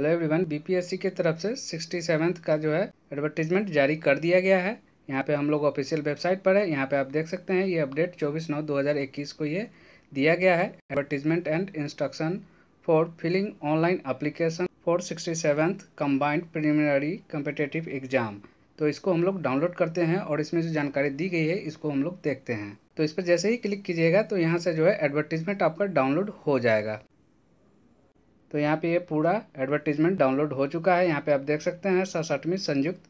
hello everyone BPSC की तरफ से सिक्सटी सेवन्थ का जो है एडवर्टीजमेंट जारी कर दिया गया है यहाँ पे हम लोग ऑफिशियल वेबसाइट पर है यहाँ पे आप देख सकते हैं ये अपडेट 24 नौ 2021 को ये दिया गया है advertisement and instruction for filling online application for sixty seventh combined preliminary competitive exam तो इसको हम लोग डाउनलोड करते हैं और इसमें जो जानकारी दी गई है इसको हम लोग देखते हैं तो इस पर जैसे ही क्लिक कीजिएगा तो यहाँ से जो है एडवर्टीजमेंट आपका डाउनलोड हो जाएगा तो यहाँ पे ये पूरा एडवर्टीजमेंट डाउनलोड हो चुका है यहाँ पे आप देख सकते हैं सड़सठवीं संयुक्त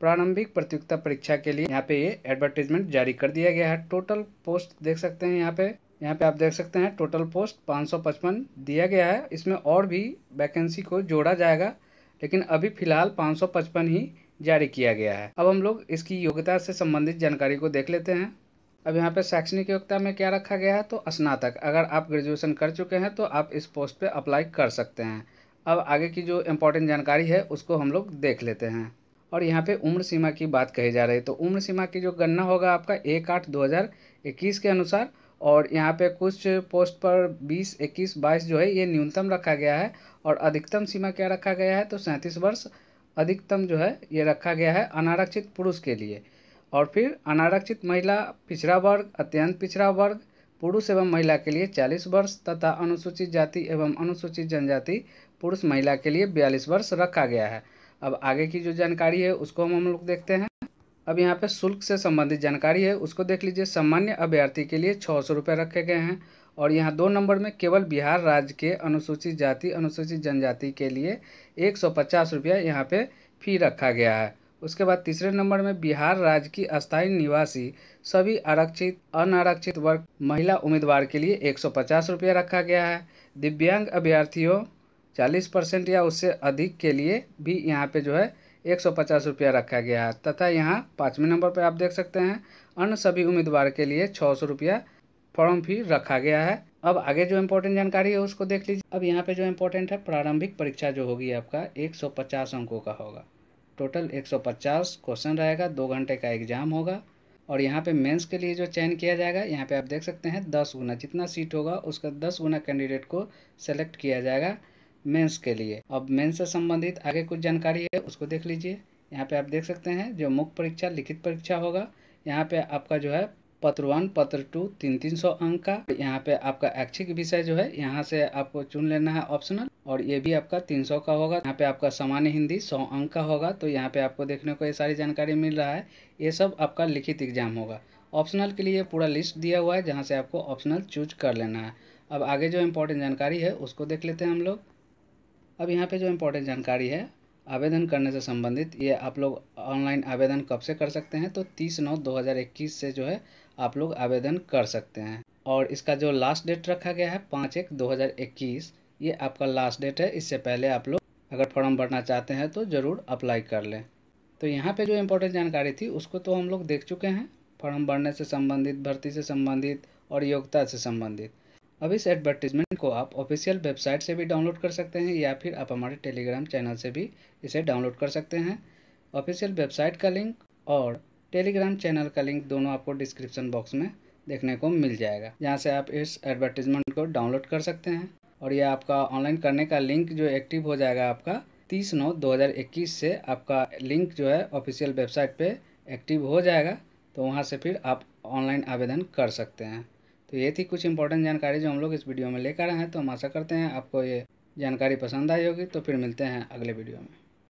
प्रारंभिक प्रतियोगिता परीक्षा के लिए यहाँ पे ये एडवर्टीजमेंट जारी कर दिया गया है टोटल पोस्ट देख सकते हैं यहाँ पे यहाँ पे आप देख सकते हैं टोटल पोस्ट 555 दिया गया है इसमें और भी वैकेंसी को जोड़ा जाएगा लेकिन अभी फिलहाल 555 ही जारी किया गया है अब हम लोग इसकी योग्यता से संबंधित जानकारी को देख लेते हैं अब यहाँ पे शैक्षणिक योग्यता में क्या रखा गया है तो स्नातक अगर आप ग्रेजुएशन कर चुके हैं तो आप इस पोस्ट पे अप्लाई कर सकते हैं अब आगे की जो इम्पोर्टेंट जानकारी है उसको हम लोग देख लेते हैं और यहाँ पे उम्र सीमा की बात कही जा रही है तो उम्र सीमा की जो गणना होगा आपका एक आठ दो हज़ार इक्कीस के अनुसार और यहाँ पे कुछ पोस्ट पर बीस इक्कीस बाईस जो है ये न्यूनतम रखा गया है और अधिकतम सीमा क्या रखा गया है तो सैंतीस वर्ष अधिकतम जो है ये रखा गया है अनारक्षित पुरुष के लिए और फिर अनारक्षित महिला पिछड़ा वर्ग अत्यंत पिछड़ा वर्ग पुरुष एवं महिला के लिए 40 वर्ष तथा अनुसूचित जाति एवं अनुसूचित जनजाति पुरुष महिला के लिए 42 वर्ष रखा गया है अब आगे की जो जानकारी है उसको हम हम लोग देखते हैं अब यहाँ पे शुल्क से संबंधित जानकारी है उसको देख लीजिए सामान्य अभ्यर्थी के लिए छः सौ रुपये रखे गए हैं और यहाँ दो नंबर में केवल बिहार राज्य के अनुसूचित जाति अनुसूचित जनजाति के लिए एक सौ पचास रुपया यहाँ पे फी रखा गया है उसके बाद तीसरे नंबर में बिहार राज्य की स्थायी निवासी सभी आरक्षित अनारक्षित वर्ग महिला उम्मीदवार के लिए एक सौ रखा गया है दिव्यांग अभ्यर्थियों चालीस परसेंट या उससे अधिक के लिए भी यहाँ पे जो है एक सौ पचास रुपया रखा गया है तथा यहाँ पाँचवें नंबर पर आप देख सकते हैं अन्य सभी उम्मीदवार के लिए छः सौ रुपया फॉर्म फी रखा गया है अब आगे जो इम्पोर्टेंट जानकारी है उसको देख लीजिए अब यहाँ पे जो इम्पोर्टेंट है प्रारंभिक परीक्षा जो होगी आपका एक सौ पचास अंकों का होगा टोटल 150 क्वेश्चन रहेगा दो घंटे का एग्ज़ाम होगा और यहाँ पे मेंस के लिए जो चयन किया जाएगा यहाँ पे आप देख सकते हैं दस गुना जितना सीट होगा उसका दस गुना कैंडिडेट को सेलेक्ट किया जाएगा मेंस के लिए अब मेंस से संबंधित आगे कुछ जानकारी है उसको देख लीजिए यहाँ पे आप देख सकते हैं जो मुख्य परीक्षा लिखित परीक्षा होगा यहाँ पे आपका जो है पत्र वन पत्र टू तीन तीन सौ अंक का यहाँ पे आपका ऐच्छिक विषय जो है यहाँ से आपको चुन लेना है ऑप्शनल और ये भी आपका तीन सौ का होगा यहाँ पे आपका सामान्य हिंदी सौ अंक का होगा तो यहाँ पे आपको देखने को ये सारी जानकारी मिल रहा है ये सब आपका लिखित एग्जाम होगा ऑप्शनल के लिए पूरा लिस्ट दिया हुआ है जहाँ से आपको ऑप्शनल चूज कर लेना है अब आगे जो इम्पोर्टेंट जानकारी है उसको देख लेते हैं हम लोग अब यहाँ पे जो इम्पोर्टेंट जानकारी है आवेदन करने से संबंधित ये आप लोग ऑनलाइन आवेदन कब से कर सकते हैं तो तीस नौ दो हज़ार इक्कीस से जो है आप लोग आवेदन कर सकते हैं और इसका जो लास्ट डेट रखा गया है पाँच एक दो हज़ार इक्कीस ये आपका लास्ट डेट है इससे पहले आप लोग अगर फॉर्म भरना चाहते हैं तो ज़रूर अप्लाई कर लें तो यहाँ पे जो इम्पोर्टेंट जानकारी थी उसको तो हम लोग देख चुके हैं फॉर्म भरने से संबंधित भर्ती से संबंधित और योग्यता से संबंधित अब इस एडवर्टीजमेंट को आप ऑफिशियल वेबसाइट से भी डाउनलोड कर सकते हैं या फिर आप हमारे टेलीग्राम चैनल से भी इसे डाउनलोड कर सकते हैं ऑफिशियल वेबसाइट का लिंक और टेलीग्राम चैनल का लिंक दोनों आपको डिस्क्रिप्शन बॉक्स में देखने को मिल जाएगा जहाँ से आप इस एडवर्टीजमेंट को डाउनलोड कर सकते हैं और यह आपका ऑनलाइन करने का लिंक जो एक्टिव हो जाएगा आपका तीस नौ दो से आपका लिंक जो है ऑफिशियल वेबसाइट पे एक्टिव हो जाएगा तो वहाँ से फिर आप ऑनलाइन आवेदन कर सकते हैं तो ये थी कुछ इंपॉर्टेंट जानकारी जो हम लोग इस वीडियो में लेकर आए हैं तो हम आशा करते हैं आपको ये जानकारी पसंद आई होगी तो फिर मिलते हैं अगले वीडियो में